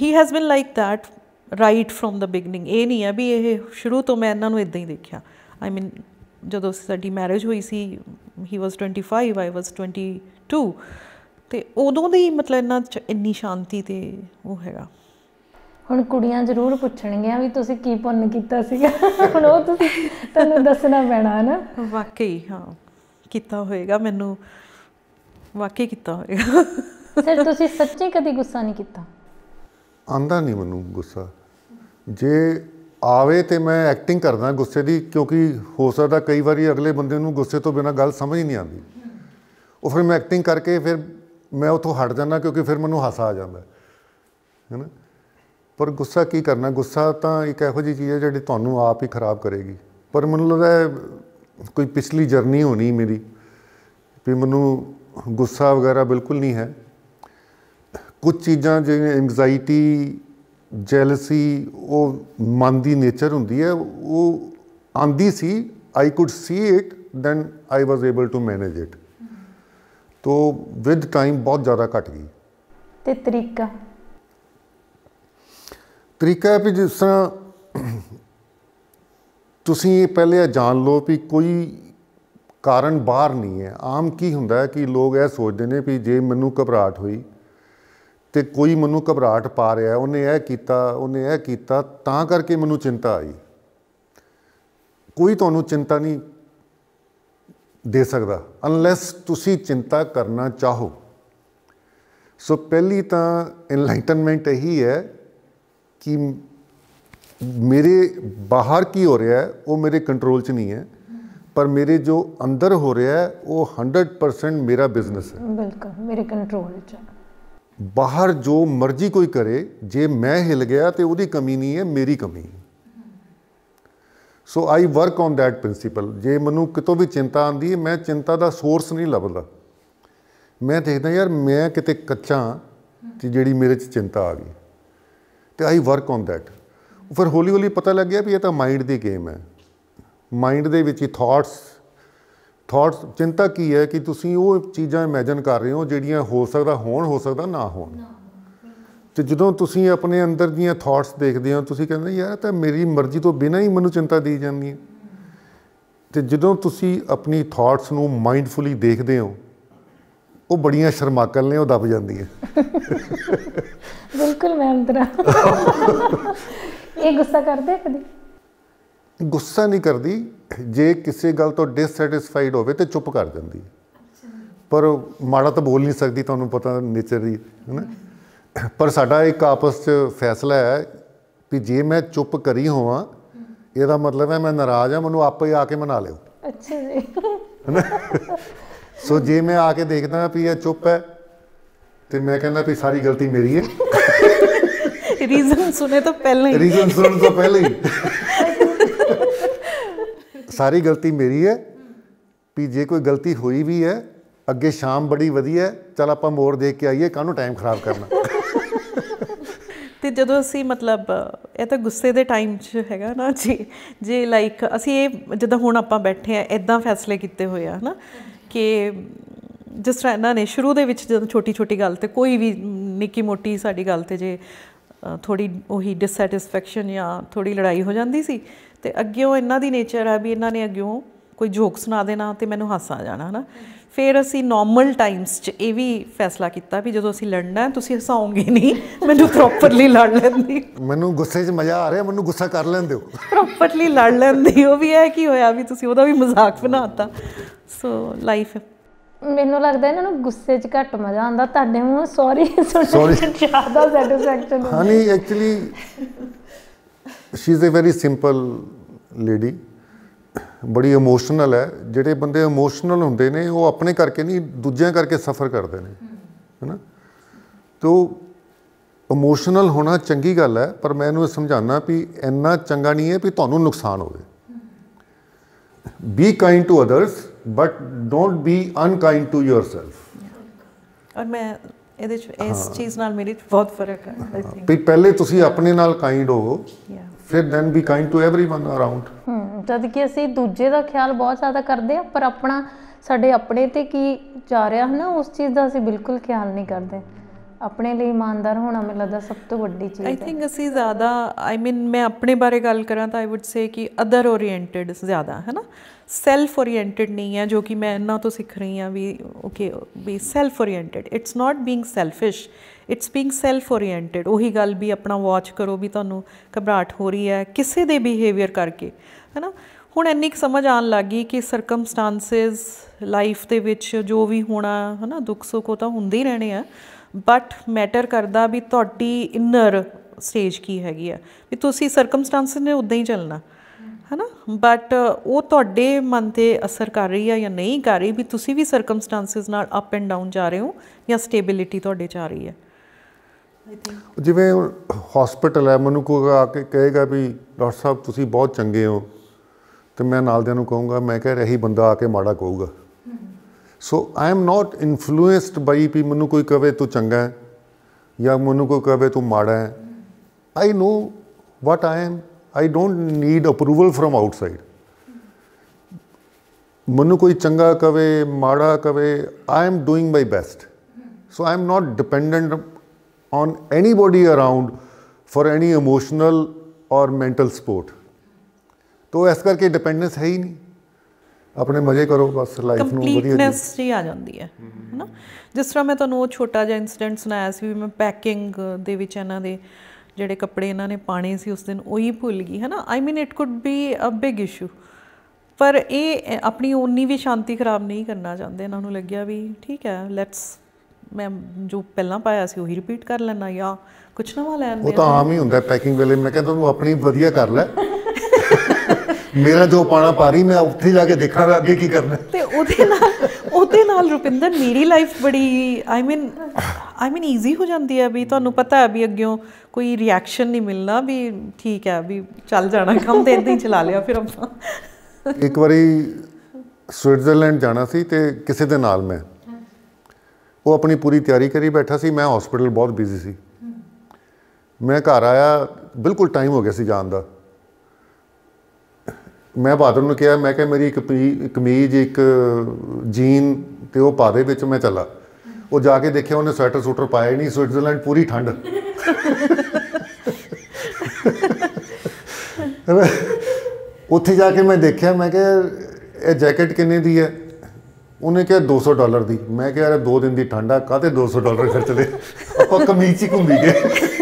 he has been like that right from the beginning ਇਹ ਨਹੀਂ ਆ ਵੀ ਇਹ ਸ਼ੁਰੂ ਤੋਂ ਮੈਂ ਇਹਨਾਂ ਨੂੰ ਇਦਾਂ ਹੀ ਦੇਖਿਆ ਆਈ ਮੀਨ ਜਦੋਂ ਸਾਡੀ ਮੈਰਿਜ ਹੋਈ ਸੀ ਹੀ ਵਾਸ 25 ਆਈ ਵਾਸ 22 ਤੇ ਉਦੋਂ ਦੀ ਮਤਲਬ ਇਹਨਾਂ ਚ ਇੰਨੀ ਸ਼ਾਂਤੀ ਤੇ ਉਹ ਹੈਗਾ ਹੁਣ ਕੁੜੀਆਂ ਜ਼ਰੂਰ ਪੁੱਛਣਗੀਆਂ ਵੀ ਤੁਸੀਂ ਕੀ ਪੁੰਨ ਕੀਤਾ ਸੀਗਾ ਹੁਣ ਉਹ ਤੁਸੀਂ ਤੁਹਾਨੂੰ ਦੱਸਣਾ ਪੈਣਾ ਨਾ ਵਾਕਈ ਹਾਂ ਕੀਤਾ ਹੋਏਗਾ ਮੈਨੂੰ ਵਾਕਈ ਕੀਤਾ ਹੋਏਗਾ ਸਰ ਤੁਸੀਂ ਸੱਚੇ ਕਦੀ ਗੁੱਸਾ ਨਹੀਂ ਕੀਤਾ ਆਂਦਾ ਨਹੀਂ ਮੈਨੂੰ ਗੁੱਸਾ ਜੇ ਆਵੇ ਤੇ ਮੈਂ ਐਕਟਿੰਗ ਕਰਦਾ ਗੁੱਸੇ ਦੀ ਕਿਉਂਕਿ ਹੋ ਸਕਦਾ ਕਈ ਵਾਰੀ ਅਗਲੇ ਬੰਦੇ ਨੂੰ ਗੁੱਸੇ ਤੋਂ ਬਿਨਾ ਗੱਲ ਸਮਝ ਨਹੀਂ ਆਉਂਦੀ ਉਹ ਫਿਰ ਮੈਂ ਐਕਟਿੰਗ ਕਰਕੇ ਫਿਰ ਮੈਂ ਉਥੋਂ ਹਟ ਜਾਂਦਾ ਕਿਉਂਕਿ ਫਿਰ ਮੈਨੂੰ ਹਾਸਾ ਆ ਜਾਂਦਾ ਹੈ ਨਾ ਪਰ ਗੁੱਸਾ ਕੀ ਕਰਨਾ ਗੁੱਸਾ ਤਾਂ ਇੱਕ ਇਹੋ ਜੀ ਚੀਜ਼ ਹੈ ਜਿਹੜੀ ਤੁਹਾਨੂੰ ਆਪ ਹੀ ਖਰਾਬ ਕਰੇਗੀ ਪਰ ਮੈਨੂੰ ਲੱਗਦਾ ਕੋਈ ਪਿਛਲੀ ਜਰਨੀ ਹੋਣੀ ਮੇਰੀ ਵੀ ਮੈਨੂੰ ਗੁੱਸਾ ਵਗੈਰਾ ਬਿਲਕੁਲ ਨਹੀਂ ਹੈ ਕੁਝ ਚੀਜ਼ਾਂ ਜਿਵੇਂ ਐਂਗਜ਼ਾਇਟੀ ਜੈਲਸੀ ਉਹ ਮਨ ਦੀ ਨੇਚਰ ਹੁੰਦੀ ਹੈ ਉਹ ਆਂਦੀ ਸੀ I could see it then I was able to manage it ਤੋ ਵਿਦ ਟਾਈਮ ਬਹੁਤ ਜ਼ਿਆਦਾ ਘਟ ਗਈ ਤੇ ਤਰੀਕਾ ਤਰੀਕਾ ਹੈ ਵੀ ਜਿਸ ਤਰ੍ਹਾਂ ਤੁਸੀਂ ਇਹ ਪਹਿਲੇ ਜਾਣ ਲਓ ਵੀ ਕੋਈ ਕਾਰਨ ਬਾਹਰ ਨਹੀਂ ਹੈ ਆਮ ਕੀ ਹੁੰਦਾ ਹੈ ਕਿ ਲੋਕ ਇਹ ਸੋਚਦੇ ਨੇ ਵੀ ਜੇ ਮੈਨੂੰ ਘਬਰਾਹਟ ਹੋਈ ਤੇ ਕੋਈ ਮੈਨੂੰ ਘਬਰਾਟ ਪਾ ਰਿਹਾ ਉਹਨੇ ਇਹ ਕੀਤਾ ਉਹਨੇ ਇਹ ਕੀਤਾ ਤਾਂ ਕਰਕੇ ਮੈਨੂੰ ਚਿੰਤਾ ਆਈ ਕੋਈ ਤੁਹਾਨੂੰ ਚਿੰਤਾ ਨਹੀਂ ਦੇ ਸਕਦਾ ਅਨਲੈਸ ਤੁਸੀਂ ਚਿੰਤਾ ਕਰਨਾ ਚਾਹੋ ਸੋ ਪਹਿਲੀ ਤਾਂ ਇਨਲਾਈਟਨਮੈਂਟ ਇਹੀ ਹੈ ਕਿ ਮੇਰੇ ਬਾਹਰ ਕੀ ਹੋ ਰਿਹਾ ਹੈ ਉਹ ਮੇਰੇ ਕੰਟਰੋਲ 'ਚ ਨਹੀਂ ਹੈ ਪਰ ਮੇਰੇ ਜੋ ਅੰਦਰ ਹੋ ਰਿਹਾ ਹੈ ਉਹ 100% ਮੇਰਾ ਬਿਜ਼ਨਸ ਹੈ ਬਿਲਕੁਲ ਮੇਰੇ ਕੰਟਰੋਲ 'ਚ ਹੈ ਬਾਹਰ ਜੋ ਮਰਜ਼ੀ ਕੋਈ ਕਰੇ ਜੇ ਮੈਂ ਹਿਲ ਗਿਆ ਤੇ ਉਹਦੀ ਕਮੀ ਨਹੀਂ ਹੈ ਮੇਰੀ ਕਮੀ ਹੈ so I work on that principle ਜੇ ਮੈਨੂੰ ਕਿਤੋਂ ਵੀ ਚਿੰਤਾ ਆਂਦੀ ਹੈ ਮੈਂ ਚਿੰਤਾ ਦਾ ਸੋਰਸ ਨਹੀਂ ਲੱਭਦਾ ਮੈਂ ਦੇਖਦਾ ਯਾਰ ਮੈਂ ਕਿਤੇ ਕੱਚਾ ਤੇ ਜਿਹੜੀ ਮੇਰੇ 'ਚ ਚਿੰਤਾ ਆ ਗਈ ਤੇ ਆਈ ਵਰਕ ਔਨ ਥੈਟ ਫਿਰ ਹੌਲੀ ਹੌਲੀ ਪਤਾ ਲੱਗ ਗਿਆ ਵੀ ਇਹ ਤਾਂ ਮਾਈਂਡ ਦੀ ਗੇਮ ਹੈ ਮਾਈਂਡ ਦੇ ਵਿੱਚ ਹੀ ਥਾਟਸ ਥਾਟਸ ਚਿੰਤਾ ਕੀ ਹੈ ਕਿ ਤੁਸੀਂ ਉਹ ਚੀਜ਼ਾਂ ਇਮੇਜਿਨ ਕਰ ਰਹੇ ਹੋ ਜਿਹੜੀਆਂ ਹੋ ਸਕਦਾ ਹੋਣ ਹੋ ਸਕਦਾ ਨਾ ਹੋਣ ਤੇ ਜਦੋਂ ਤੁਸੀਂ ਆਪਣੇ ਅੰਦਰ ਦੀਆਂ ਥਾਟਸ ਦੇਖਦੇ ਹੋ ਤੁਸੀਂ ਕਹਿੰਦੇ ਯਾਰ ਤਾਂ ਮੇਰੀ ਮਰਜ਼ੀ ਤੋਂ ਬਿਨਾਂ ਹੀ ਮੈਨੂੰ ਚਿੰਤਾ ਦੀ ਜਾਂਦੀ ਹੈ ਤੇ ਜਦੋਂ ਤੁਸੀਂ ਆਪਣੀ ਥਾਟਸ ਨੂੰ ਮਾਈਂਡਫੁਲੀ ਦੇਖਦੇ ਹੋ ਉਹ ਬੜੀਆਂ ਸ਼ਰਮਾਕਲ ਨੇ ਉਹ ਦਬ ਜਾਂਦੀ ਹੈ ਬਿਲਕੁਲ ਮੈਮ ਅੰਦਰ ਇਹ ਗੁੱਸਾ ਕਰਦੇ ਕਦੀ ਗੁੱਸਾ ਨਹੀਂ ਕਰਦੀ ਜੇ ਕਿਸੇ ਗੱਲ ਤੋਂ ਡਿਸਸੈਟੀਸਫਾਈਡ ਹੋਵੇ ਤੇ ਚੁੱਪ ਕਰ ਜਾਂਦੀ ਪਰ ਮਾੜਾ ਤਾਂ ਬੋਲ ਨਹੀਂ ਸਕਦੀ ਤੁਹਾਨੂੰ ਪਤਾ ਨੇਚਰ ਦੀ ਹੈਨਾ ਪਰ ਸਾਡਾ ਇੱਕ ਆਪਸ ਚ ਫੈਸਲਾ ਹੈ ਕਿ ਜੇ ਮੈਂ ਚੁੱਪ ਕਰੀ ਹੋਵਾਂ ਇਹਦਾ ਮਤਲਬ ਹੈ ਮੈਂ ਨਾਰਾਜ਼ ਹਾਂ ਮੈਨੂੰ ਆਪੇ ਆ ਕੇ ਮਨਾ ਲਿਓ ਅੱਛਾ ਜੀ ਹੈਨਾ ਸੋ ਜੇ ਮੈਂ ਆ ਕੇ ਦੇਖਦਾ ਵੀ ਇਹ ਚੁੱਪ ਹੈ ਤੇ ਮੈਂ ਕਹਿੰਦਾ ਵੀ ਸਾਰੀ ਗਲਤੀ ਮੇਰੀ ਹੈ ਰੀਜ਼ਨ ਸੁਣੇ ਤਾਂ ਪਹਿਲਾਂ ਹੀ ਰੀਜ਼ਨ ਸੁਣਨ ਤੋਂ ਪਹਿਲਾਂ ਹੀ ਸਾਰੀ ਗਲਤੀ ਮੇਰੀ ਹੈ ਵੀ ਜੇ ਕੋਈ ਗਲਤੀ ਹੋਈ ਵੀ ਹੈ ਅੱਗੇ ਸ਼ਾਮ ਬੜੀ ਵਧੀਆ ਚਲ ਆਪਾਂ ਮੋੜ ਦੇ ਕੇ ਆਈਏ ਕਾਹਨੂੰ ਟਾਈਮ ਖਰਾਬ ਕਰਨਾ ਤੇ ਜਦੋਂ ਅਸੀਂ ਮਤਲਬ ਇਹ ਤਾਂ ਗੁੱਸੇ ਦੇ ਟਾਈਮ 'ਚ ਹੈਗਾ ਨਾ ਜੀ ਜੇ ਲਾਈਕ ਅਸੀਂ ਇਹ ਜਦੋਂ ਹੁਣ ਆਪਾਂ ਬੈਠੇ ਆ ਇਦਾਂ ਫੈਸਲੇ ਕੀਤੇ ਹੋਏ ਆ ਹਨਾ ਕਿ ਜਿਸ ਤਰ੍ਹਾਂ ਇਹਨਾਂ ਨੇ ਸ਼ੁਰੂ ਦੇ ਵਿੱਚ ਜਦੋਂ ਛੋਟੀ ਛੋਟੀ ਗੱਲ ਤੇ ਕੋਈ ਵੀ ਨਿੱਕੀ ਮੋਟੀ ਸਾਡੀ ਗੱਲ ਤੇ ਜੇ ਥੋੜੀ ਉਹੀ ਡਿਸਸੈਟੀਸਫੈਕਸ਼ਨ ਜਾਂ ਥੋੜੀ ਲੜਾਈ ਹੋ ਜਾਂਦੀ ਸੀ ਤੇ ਅੱਗਿਓ ਇਹਨਾਂ ਦੀ ਨੇਚਰ ਆ ਵੀ ਇਹਨਾਂ ਨੇ ਅੱਗਿਓ ਕੋਈ ਜੋਕ ਸੁਣਾ ਦੇਣਾ ਤੇ ਮੈਨੂੰ ਹਾਸਾ ਆ ਜਾਣਾ ਹਨਾ ਫਿਰ ਅਸੀਂ ਨਾਰਮਲ ਟਾਈਮਸ 'ਚ ਇਹ ਵੀ ਫੈਸਲਾ ਕੀਤਾ ਵੀ ਜਦੋਂ ਅਸੀਂ ਲੜਨਾ ਤੁਸੀਂ ਹਸਾਉਂਗੇ ਨਹੀਂ ਮੈਨੂੰ ਪ੍ਰੋਪਰਲੀ ਲੜ ਲੈਂਦੀ ਮੈਨੂੰ ਗੁੱਸੇ 'ਚ ਮਜ਼ਾ ਆ ਰਿਹਾ ਮੈਨੂੰ ਗੁੱਸਾ ਕਰ ਲੈਂਦੇ ਹੋ ਪ੍ਰੋਪਰਲੀ ਲੜ ਲੈਂਦੀ ਉਹ ਵੀ ਹੈ ਕੀ ਹੋਇਆ ਵੀ ਤੁਸੀਂ ਉਹਦਾ ਵੀ ਮਜ਼ਾਕ ਬਣਾਤਾ ਸੋ ਲਾਈਫ ਮੈਨੂੰ ਲੱਗਦਾ ਇਹਨਾਂ ਨੂੰ ਗੁੱਸੇ 'ਚ ਘੱਟ ਮਜ਼ਾ ਆਉਂਦਾ ਤੁਹਾਡੇ ਨੂੰ ਸੌਰੀ ਸੌਰੀ ਜ਼ਿਆਦਾ ਸੈਟੀਸਫੈਕਸ਼ਨ ਹਾਂ ਨਹੀਂ actually she is a very simple lady ਬੜੀ ਇਮੋਸ਼ਨਲ ਹੈ ਜਿਹੜੇ ਬੰਦੇ ਇਮੋਸ਼ਨਲ ਹੁੰਦੇ ਨੇ ਉਹ ਆਪਣੇ ਕਰਕੇ ਨਹੀਂ ਦੂਜਿਆਂ ਕਰਕੇ ਸਫਰ ਕਰਦੇ ਨੇ ਹੈਨਾ ਤੋ ਇਮੋਸ਼ਨਲ ਹੋਣਾ ਚੰਗੀ ਗੱਲ ਹੈ ਪਰ ਮੈਂ ਇਹਨੂੰ ਸਮਝਾਉਣਾ ਵੀ ਇੰਨਾ ਚੰਗਾ ਨਹੀਂ ਹੈ ਵੀ ਤੁਹਾਨੂੰ ਨੁਕਸਾਨ ਹੋਵੇ be kind to others but don't be unkind to yourself ਔਰ ਮੈਂ ਇਹਦੇ ਚ ਇਸ ਚੀਜ਼ ਨਾਲ ਮੇਰੀ ਬਹੁਤ ਫਰਕ ਹੈ ਵੀ ਪਹਿਲੇ ਤੁਸੀਂ ਆਪਣੇ ਨਾਲ ਕਾਈਂਡ ਹੋ ਫਿਰ then be kind to everyone around ਹਮ ਜਦ ਕਿ ਅਸੀਂ ਦੂਜੇ ਦਾ ਖਿਆਲ ਬਹੁਤ ਜ਼ਿਆਦਾ ਕਰਦੇ ਆ ਪਰ ਆਪਣਾ ਸਾਡੇ ਆਪਣੇ ਤੇ ਕੀ ਜਾ ਰਿਹਾ ਹੈ ਨਾ ਉਸ ਚੀਜ਼ ਦਾ ਅਸੀਂ ਬਿਲਕੁਲ ਖਿਆਲ ਨਹੀਂ ਕਰਦੇ ਆਪਣੇ ਲਈ ਇਮਾਨਦਾਰ ਹੋਣਾ ਮੈਨੂੰ ਲੱਗਦਾ ਸਭ ਤੋਂ ਵੱਡੀ ਚੀਜ਼ ਹੈ ਆਈ ਥਿੰਕ ਅਸੀਂ ਜ਼ਿਆਦਾ ਆਈ ਮੀਨ ਮੈਂ ਆਪਣੇ ਬਾਰੇ ਗੱਲ ਕਰਾਂ ਤਾਂ ਆਈ ਊਡ ਸੇ ਕਿ ਅਦਰ ਓਰੀਐਂਟਡ ਜ਼ਿਆਦਾ ਹੈ ਨਾ ਸੈਲਫ ਓਰੀਐਂਟਡ ਨਹੀਂ ਹੈ ਜੋ ਕਿ ਮੈਂ ਇਹਨਾਂ ਤੋਂ ਸਿੱਖ ਰਹੀ ਹਾਂ ਵੀ ਓਕੇ ਵੀ self oriented it's not being selfish it's being self oriented ਉਹੀ ਗੱਲ ਵੀ ਆਪਣਾ ਵਾਚ ਕਰੋ ਵੀ ਤੁਹਾਨੂੰ ਘਬਰਾਟ ਹੋ ਰਹੀ ਹੈ ਕਿਸੇ ਦੇ ਬਿਹੇਵੀਅਰ ਕਰਕੇ ਹੈਨਾ ਹੁਣ ਇੰਨੀ ਸਮਝ ਆਣ ਲੱਗੀ ਕਿ ਸਰਕਮਸਟੈਂਸਸ ਲਾਈਫ ਦੇ ਵਿੱਚ ਜੋ ਵੀ ਹੋਣਾ ਹੈਨਾ ਦੁੱਖ ਸੁੱਖ ਉਹ ਤਾਂ ਹੁੰਦੇ ਹੀ ਰਹਿਣੇ ਆ ਬਟ ਮੈਟਰ ਕਰਦਾ ਵੀ ਤੁਹਾਡੀ ਇਨਰ ਸਟੇਜ ਕੀ ਹੈਗੀ ਆ ਵੀ ਤੁਸੀਂ ਸਰਕਮਸਟੈਂਸਸ ਨੇ ਉਦਾਂ ਹੀ ਚੱਲਣਾ ਹਨਾ ਬਟ ਉਹ ਤੁਹਾਡੇ ਮਨ ਤੇ ਅਸਰ ਕਰ ਰਹੀ ਆ ਜਾਂ ਨਹੀਂ ਕਰ ਰਹੀ ਵੀ ਤੁਸੀਂ ਵੀ ਸਰਕਮਸਟੈਂਸਸ ਨਾਲ ਅਪ ਐਂਡ ਡਾਊਨ ਜਾ ਰਹੇ ਹੋ ਜਾਂ ਸਟੇਬਿਲਿਟੀ ਤੁਹਾਡੇ ਚ ਆ ਰਹੀ ਹੈ ਜਿਵੇਂ ਹਸਪੀਟਲ ਹੈ ਮੈਨੂੰ ਕੋਈ ਆ ਕੇ ਕਹੇਗਾ ਵੀ ਡਾਕਟਰ ਸਾਹਿਬ ਤੁਸੀਂ ਬਹੁਤ ਚੰਗੇ ਹੋ ਤੇ ਮੈਂ ਨਾਲ ਦਿਆਂ ਨੂੰ ਕਹੂੰਗਾ ਮੈਂ ਕਹਿ ਰਹੀ ਬੰਦਾ ਆ ਕੇ ਮਾੜਾ ਕਹੂਗਾ ਸੋ ਆਈ ਐਮ ਨਾਟ ਇਨਫਲੂਐਂਸਡ ਬਾਈ ਵੀ ਮੈਨੂੰ ਕੋਈ ਕਵੇ ਤੂੰ ਚੰਗਾ ਹੈ ਜਾਂ ਮੈਨੂੰ ਕੋਈ ਕਵੇ ਤੂੰ ਮਾੜਾ ਹੈ I know what I am I don't need approval from outside ਮੈਨੂੰ ਕੋਈ ਚੰਗਾ ਕਵੇ ਮਾੜਾ ਕਵੇ I am doing my best so I am not dependent on anybody around for any emotional or mental support ਤੋ ਇਸ ਕਰਕੇ ਡਿਪੈਂਡੈਂਸ ਹੈ ਹੀ ਨਹੀਂ ਆਪਣੇ ਮਜ਼ੇ ਕਰੋ ਬਸ ਲਾਈਫ ਨੂੰ ਵਧੀਆ ਕੰਪਲੀਟਨੈਸ ਜੀ ਆ ਜਾਂਦੀ ਹੈ ਹੈਨਾ ਜਿਸ ਤਰ੍ਹਾਂ ਮੈਂ ਤੁਹਾਨੂੰ ਉਹ ਛੋਟਾ ਜਿਹਾ ਇਨਸੀਡੈਂਟ ਸੁਣਾਇਆ ਸੀ ਵੀ ਮੈਂ ਪੈਕਿੰਗ ਦੇ ਵਿੱਚ ਇਹਨਾਂ ਦੇ ਜਿਹੜੇ ਕੱਪੜੇ ਇਹਨਾਂ ਨੇ ਪਾਣੇ ਸੀ ਉਸ ਦਿਨ ਉਹੀ ਭੁੱਲ ਗਈ ਹੈ ਨਾ I mean it could be a big issue ਪਰ ਇਹ ਆਪਣੀ ਉਨੀ ਵੀ ਸ਼ਾਂਤੀ ਖਰਾਬ ਨਹੀਂ ਕਰਨਾ ਚਾਹੁੰਦੇ ਇਹਨਾਂ ਨੂੰ ਲੱਗਿਆ ਵੀ ਠੀਕ ਹੈ ਲੈਟਸ ਮੈਂ ਜੋ ਪਹਿਲਾਂ ਪਾਇਆ ਸੀ ਉਹੀ ਰਿਪੀਟ ਕਰ ਲੈਣਾ ਜਾਂ ਕੁਝ ਨਵਾਂ ਲੈਣ ਦੇ ਉਹ ਤਾਂ ਆਮ ਹੀ ਹੁੰਦਾ ਪੈਕਿੰਗ ਵੇਲੇ ਮੈਂ ਕਹਿੰਦਾ ਤੂੰ ਆਪਣੀ ਵਧੀਆ ਕਰ ਲੈ ਮੇਰਾ ਜੋ ਪਾਣਾ ਪਾ ਰਹੀ ਮੈਂ ਉੱਥੇ ਜਾ ਕੇ ਦੇਖਾਂਗਾ ਅੱਗੇ ਕੀ ਕਰਨਾ ਤੇ ਉਹਦੇ ਨਾਲ ਉਹਦੇ ਨਾਲ ਰੁਪਿੰਦਰ ਮੇਰੀ ਲਾਈਫ ਬੜੀ ਆਈ ਮੀਨ ਆਈ ਮੀਨ ਈਜ਼ੀ ਹੋ ਜਾਂਦੀ ਹੈ ਵੀ ਤੁਹਾਨੂੰ ਪਤਾ ਹੈ ਵੀ ਅੱਗਿਓਂ ਕੋਈ ਰਿਐਕਸ਼ਨ ਨਹੀਂ ਮਿਲਣਾ ਵੀ ਠੀਕ ਹੈ ਵੀ ਚੱਲ ਜਾਣਾ ਕੰਮ ਤੇ ਇਦਾਂ ਹੀ ਚਲਾ ਲਿਆ ਫਿਰ ਆਪਾਂ ਇੱਕ ਵਾਰੀ ਸਵਿਟਜ਼ਰਲੈਂਡ ਜਾਣਾ ਸੀ ਤੇ ਕਿਸੇ ਦੇ ਨਾਲ ਮੈਂ ਉਹ ਆਪਣੀ ਪੂਰੀ ਤਿਆਰੀ ਕਰੀ ਬੈਠਾ ਸੀ ਮੈਂ ਹਸਪੀਟਲ ਬਹੁਤ ਬਿਜ਼ੀ ਸੀ ਮੈਂ ਘਰ ਆਇਆ ਬਿਲਕੁਲ ਟਾਈਮ ਹੋ ਗਿਆ ਸੀ ਜਾਣ ਦਾ ਮੈਂ ਬਾਦਰ ਨੂੰ ਕਿਹਾ ਮੈਂ ਕਿਹਾ ਮੇਰੀ ਇੱਕ ਕਮੀਜ਼ ਇੱਕ ਜੀਨ ਤੇ ਉਹ ਪਾਦੇ ਵਿੱਚ ਮੈਂ ਚੱਲਾ ਉਹ ਜਾ ਕੇ ਦੇਖਿਆ ਉਹਨੇ ਸਵੈਟਰ ਸੂਟਰ ਪਾਇਆ ਨਹੀਂ ਸਵਿਟਜ਼ਰਲੈਂਡ ਪੂਰੀ ਠੰਡ ਉੱਥੇ ਜਾ ਕੇ ਮੈਂ ਦੇਖਿਆ ਮੈਂ ਕਿਹਾ ਇਹ ਜੈਕਟ ਕਿੰਨੇ ਦੀ ਹੈ ਉਹਨੇ ਕਿਹਾ 200 ਡਾਲਰ ਦੀ ਮੈਂ ਕਿਹਾ ਯਾਰ 2 ਦਿਨ ਦੀ ਠੰਡਾ ਕਾਤੇ 200 ਡਾਲਰ ਖਰਚ ਦੇ ਆਪਾਂ ਕਮੀਜ਼ ਹੀ ਘੁੰਮੀ ਗਏ